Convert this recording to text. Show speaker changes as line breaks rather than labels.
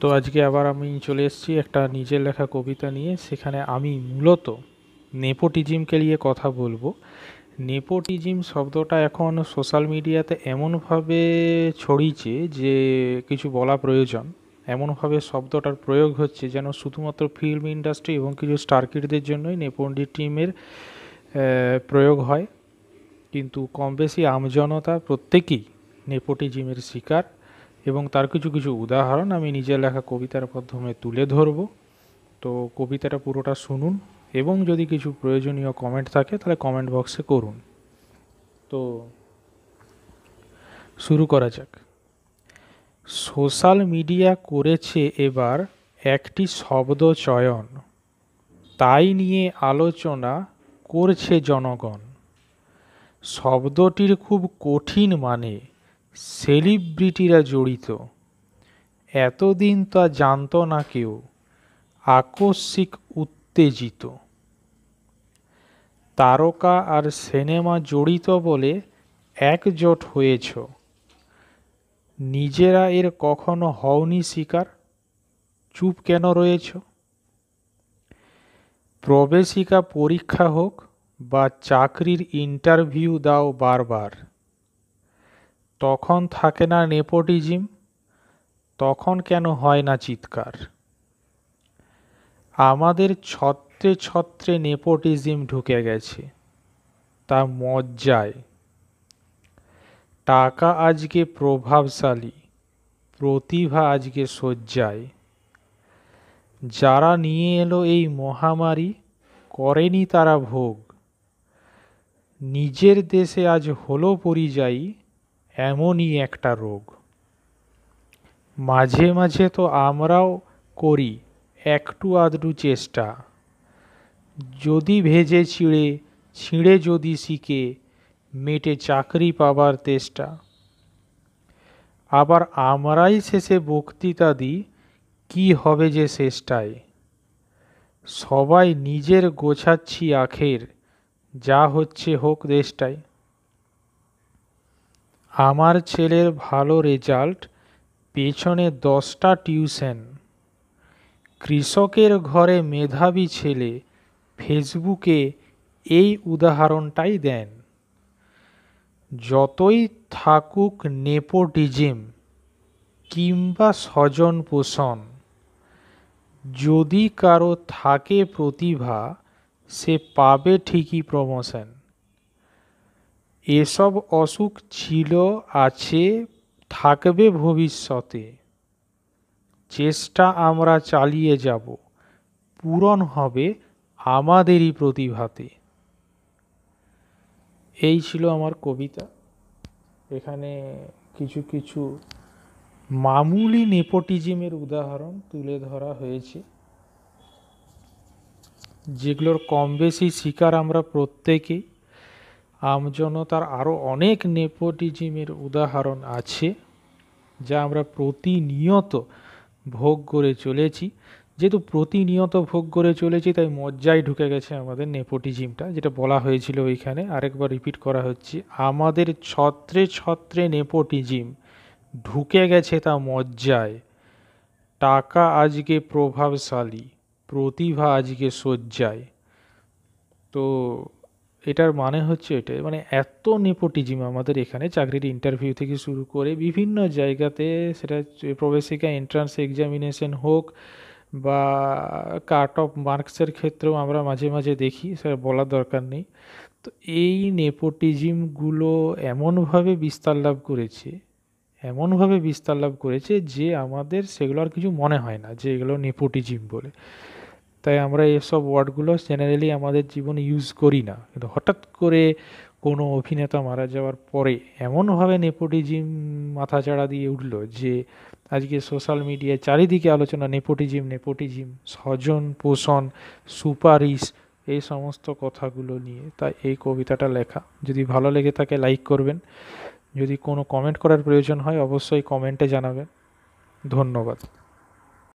তো আজকে আবার আমি চলে এসেছি একটা নিজের লেখা কবিতা নিয়ে সেখানে আমি মূলত নেপোটিজিমকে নিয়ে কথা বলবো নেপোটিজিম শব্দটা এখন সোশ্যাল মিডিয়াতে এমনভাবে ছড়িয়েছে যে কিছু বলা প্রয়োজন এমনভাবে শব্দটার প্রয়োগ হচ্ছে যেন শুধুমাত্র ফিল্ম ইন্ডাস্ট্রি এবং কিছু স্টারকিটদের জন্যই নেপন্ডি টিমের প্রয়োগ হয় কিন্তু কম বেশি আমজনতা প্রত্যেকেই নেপোটিজিমের শিকার এবং তার কিছু কিছু উদাহরণ আমি নিজের লেখা কবিতার মাধ্যমে তুলে ধরব তো কবিতাটা পুরোটা শুনুন এবং যদি কিছু প্রয়োজনীয় কমেন্ট থাকে তাহলে কমেন্ট বক্সে করুন তো শুরু করা যাক সোশ্যাল মিডিয়া করেছে এবার একটি শব্দ চয়ন তাই নিয়ে আলোচনা করছে জনগণ শব্দটির খুব কঠিন মানে সেলিব্রিটিরা জড়িত এতদিন তা জানত না কেউ আকস্মিক উত্তেজিত তারকা আর সিনেমা জড়িত বলে একজোট হয়েছ নিজেরা এর কখনো হওনি শিকার চুপ কেন রয়েছ প্রবেশিকা পরীক্ষা হোক বা চাকরির ইন্টারভিউ দাও বারবার তখন থাকে না নেপোটিজিম তখন কেন হয় না চিৎকার আমাদের ছত্রে ছত্রে নেপোটিজিম ঢুকে গেছে তা মজ্জায় টাকা আজকে প্রভাবশালী প্রতিভা আজকে শয্যায় যারা নিয়ে এলো এই মহামারী করেনি তারা ভোগ নিজের দেশে আজ হলো পরিযায়ী এমনই একটা রোগ মাঝে মাঝে তো আমরাও করি একটু আধটু চেষ্টা যদি ভেজে ছিঁড়ে ছিঁড়ে যদি শিখে মেটে চাকরি পাবার তেষ্টা আবার আমরাই শেষে বক্তৃতা দিই কি হবে যে শেষটায় সবাই নিজের গোছাচ্ছি আখের যা হচ্ছে হোক দেশটায় আমার ছেলের ভালো রেজাল্ট পেছনে দশটা টিউশন কৃষকের ঘরে মেধাবী ছেলে ফেসবুকে এই উদাহরণটাই দেন যতই থাকুক নেপোটিজিম কিংবা স্বজন পোষণ যদি কারো থাকে প্রতিভা সে পাবে ঠিকই প্রমোশন এসব অসুখ ছিল আছে থাকবে ভবিষ্যতে চেষ্টা আমরা চালিয়ে যাব পূরণ হবে আমাদেরই প্রতিভাতে এই ছিল আমার কবিতা এখানে কিছু কিছু মামুলি নেপোটিজমের উদাহরণ তুলে ধরা হয়েছে যেগুলোর কম বেশি শিকার আমরা প্রত্যেকেই আমজনতার আরও অনেক নেপোটিজিমের উদাহরণ আছে যা আমরা প্রতিনিয়ত ভোগ করে চলেছি যেহেতু প্রতিনিয়ত ভোগ করে চলেছি তাই মজ্জায় ঢুকে গেছে আমাদের নেপোটিজিমটা যেটা বলা হয়েছিল ওইখানে আরেকবার রিপিট করা হচ্ছে আমাদের ছত্রে ছত্রে নেপোটিজিম ঢুকে গেছে তা মজ্জায় টাকা আজকে প্রভাবশালী প্রতিভা আজকে শয্যায় তো এটার মানে হচ্ছে এটা মানে এত নেপোটিজিম আমাদের এখানে চাকরির ইন্টারভিউ থেকে শুরু করে বিভিন্ন জায়গাতে সেটা প্রবেশিকা এন্ট্রান্স এক্সামিনেশন হোক বা কাট অফ মার্কসের ক্ষেত্রেও আমরা মাঝে মাঝে দেখি সেটা বলার দরকার নেই তো এই নেপোটিজিমগুলো এমনভাবে বিস্তার লাভ করেছে এমনভাবে বিস্তার লাভ করেছে যে আমাদের সেগুলো আর কিছু মনে হয় না যে এগুলো নেপোটিজিম বলে তাই আমরা এসব ওয়ার্ডগুলো জেনারেলি আমাদের জীবনে ইউজ করি না কিন্তু হঠাৎ করে কোনো অভিনেতা মারা যাওয়ার পরে এমনভাবে নেপোটিজিম মাথাচাড়া দিয়ে উঠল যে আজকে সোশ্যাল মিডিয়ায় চারিদিকে আলোচনা নেপোটিজিম নেপোটিজিম স্বজন পোষণ সুপারিশ এই সমস্ত কথাগুলো নিয়ে তাই এই কবিতাটা লেখা যদি ভালো লেগে থাকে লাইক করবেন যদি কোনো কমেন্ট করার প্রয়োজন হয় অবশ্যই কমেন্টে জানাবেন ধন্যবাদ